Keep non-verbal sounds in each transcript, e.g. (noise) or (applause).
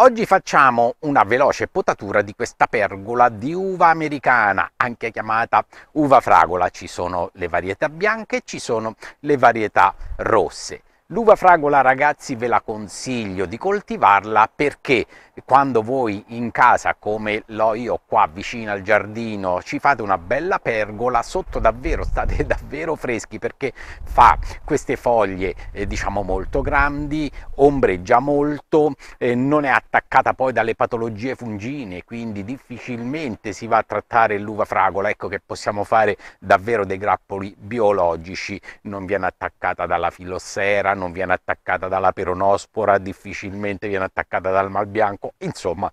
Oggi facciamo una veloce potatura di questa pergola di uva americana, anche chiamata uva fragola. Ci sono le varietà bianche, ci sono le varietà rosse. L'uva fragola ragazzi ve la consiglio di coltivarla perché quando voi in casa come l'ho io qua vicino al giardino ci fate una bella pergola sotto davvero state (laughs) davvero freschi perché fa queste foglie eh, diciamo molto grandi, ombreggia molto, eh, non è attaccata poi dalle patologie fungine quindi difficilmente si va a trattare l'uva fragola, ecco che possiamo fare davvero dei grappoli biologici, non viene attaccata dalla filossera, non viene attaccata dalla peronospora, difficilmente viene attaccata dal malbianco, insomma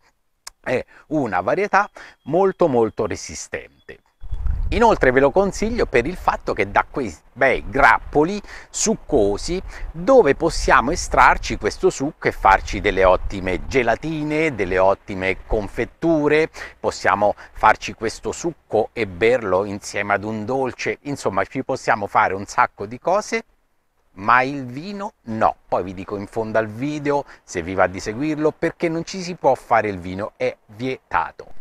è una varietà molto molto resistente. Inoltre ve lo consiglio per il fatto che da quei bei grappoli succosi dove possiamo estrarci questo succo e farci delle ottime gelatine, delle ottime confetture, possiamo farci questo succo e berlo insieme ad un dolce, insomma ci possiamo fare un sacco di cose ma il vino no. Poi vi dico in fondo al video se vi va di seguirlo perché non ci si può fare il vino, è vietato.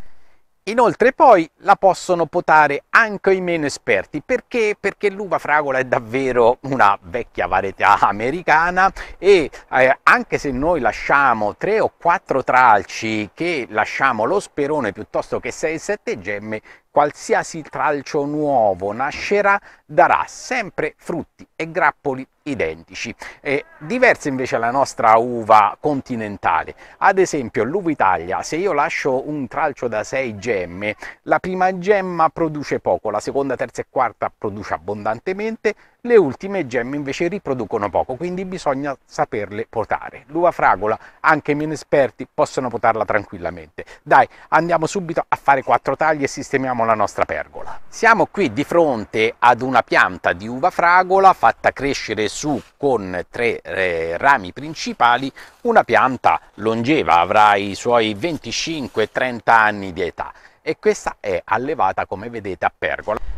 Inoltre poi la possono potare anche i meno esperti, perché? Perché l'uva fragola è davvero una vecchia varietà americana e eh, anche se noi lasciamo 3 o 4 tralci che lasciamo lo sperone piuttosto che 6-7 gemme, qualsiasi tralcio nuovo nascerà darà sempre frutti e grappoli identici. E diversa invece la nostra uva continentale, ad esempio l'uva Italia, se io lascio un tralcio da 6 gemme, la prima gemma produce poco, la seconda, terza e quarta produce abbondantemente, le ultime gemme invece riproducono poco, quindi bisogna saperle potare. L'uva fragola, anche i meno esperti possono potarla tranquillamente. Dai, andiamo subito a fare quattro tagli e sistemiamo la nostra pergola. Siamo qui di fronte ad una pianta di uva fragola fatta crescere su con tre eh, rami principali, una pianta longeva, avrà i suoi 25-30 anni di età e questa è allevata come vedete a pergola.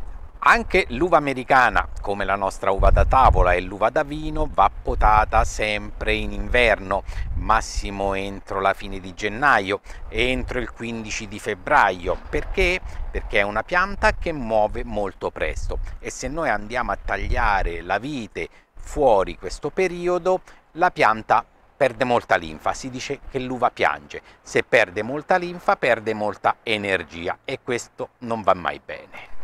Anche l'uva americana, come la nostra uva da tavola e l'uva da vino, va potata sempre in inverno, massimo entro la fine di gennaio, entro il 15 di febbraio. Perché? Perché è una pianta che muove molto presto e se noi andiamo a tagliare la vite fuori questo periodo, la pianta perde molta linfa, si dice che l'uva piange, se perde molta linfa perde molta energia e questo non va mai bene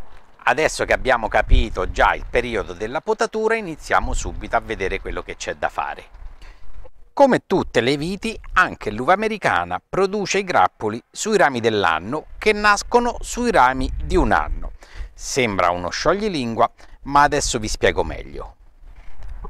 adesso che abbiamo capito già il periodo della potatura iniziamo subito a vedere quello che c'è da fare. Come tutte le viti anche l'uva americana produce i grappoli sui rami dell'anno che nascono sui rami di un anno. Sembra uno scioglilingua ma adesso vi spiego meglio.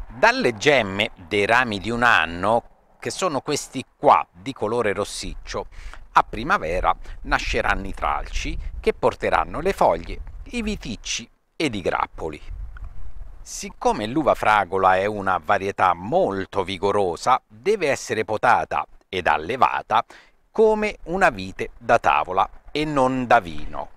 Dalle gemme dei rami di un anno, che sono questi qua di colore rossiccio, a primavera nasceranno i tralci che porteranno le foglie i viticci ed i grappoli. Siccome l'uva fragola è una varietà molto vigorosa, deve essere potata ed allevata come una vite da tavola e non da vino.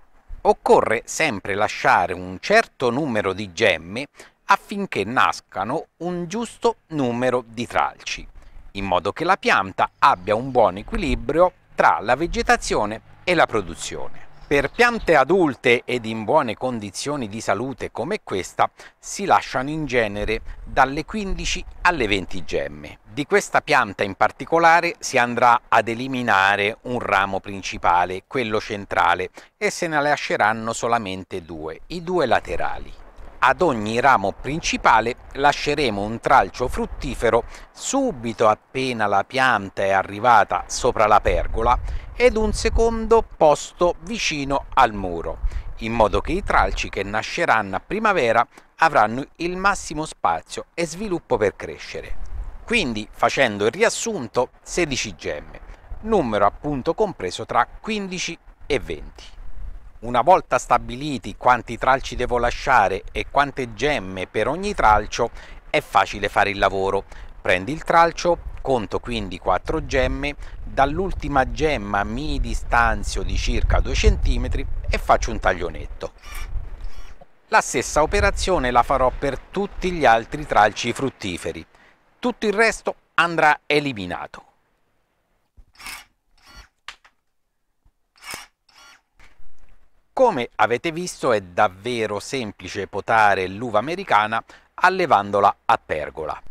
Occorre sempre lasciare un certo numero di gemme affinché nascano un giusto numero di tralci, in modo che la pianta abbia un buon equilibrio tra la vegetazione e la produzione. Per piante adulte ed in buone condizioni di salute come questa si lasciano in genere dalle 15 alle 20 gemme. Di questa pianta in particolare si andrà ad eliminare un ramo principale, quello centrale, e se ne lasceranno solamente due, i due laterali. Ad ogni ramo principale lasceremo un tralcio fruttifero subito appena la pianta è arrivata sopra la pergola ed un secondo posto vicino al muro, in modo che i tralci che nasceranno a primavera avranno il massimo spazio e sviluppo per crescere. Quindi, facendo il riassunto, 16 gemme, numero appunto compreso tra 15 e 20. Una volta stabiliti quanti tralci devo lasciare e quante gemme per ogni tralcio, è facile fare il lavoro. Prendi il tralcio, conto quindi 4 gemme, dall'ultima gemma mi distanzio di circa 2 cm e faccio un taglionetto. La stessa operazione la farò per tutti gli altri tralci fruttiferi, tutto il resto andrà eliminato. Come avete visto è davvero semplice potare l'uva americana allevandola a pergola.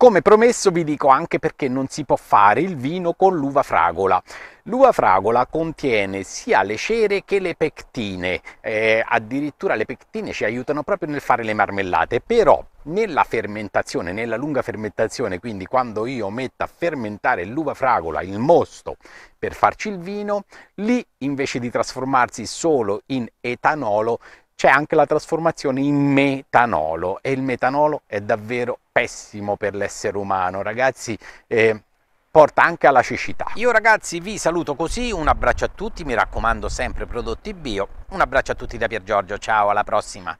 Come promesso vi dico anche perché non si può fare il vino con l'uva fragola. L'uva fragola contiene sia le cere che le pectine, eh, addirittura le pectine ci aiutano proprio nel fare le marmellate, però nella fermentazione, nella lunga fermentazione, quindi quando io metto a fermentare l'uva fragola, il mosto, per farci il vino, lì invece di trasformarsi solo in etanolo c'è anche la trasformazione in metanolo e il metanolo è davvero pessimo per l'essere umano, ragazzi. Eh, porta anche alla cecità. Io ragazzi vi saluto così, un abbraccio a tutti, mi raccomando sempre prodotti bio, un abbraccio a tutti da Pier Giorgio, ciao, alla prossima!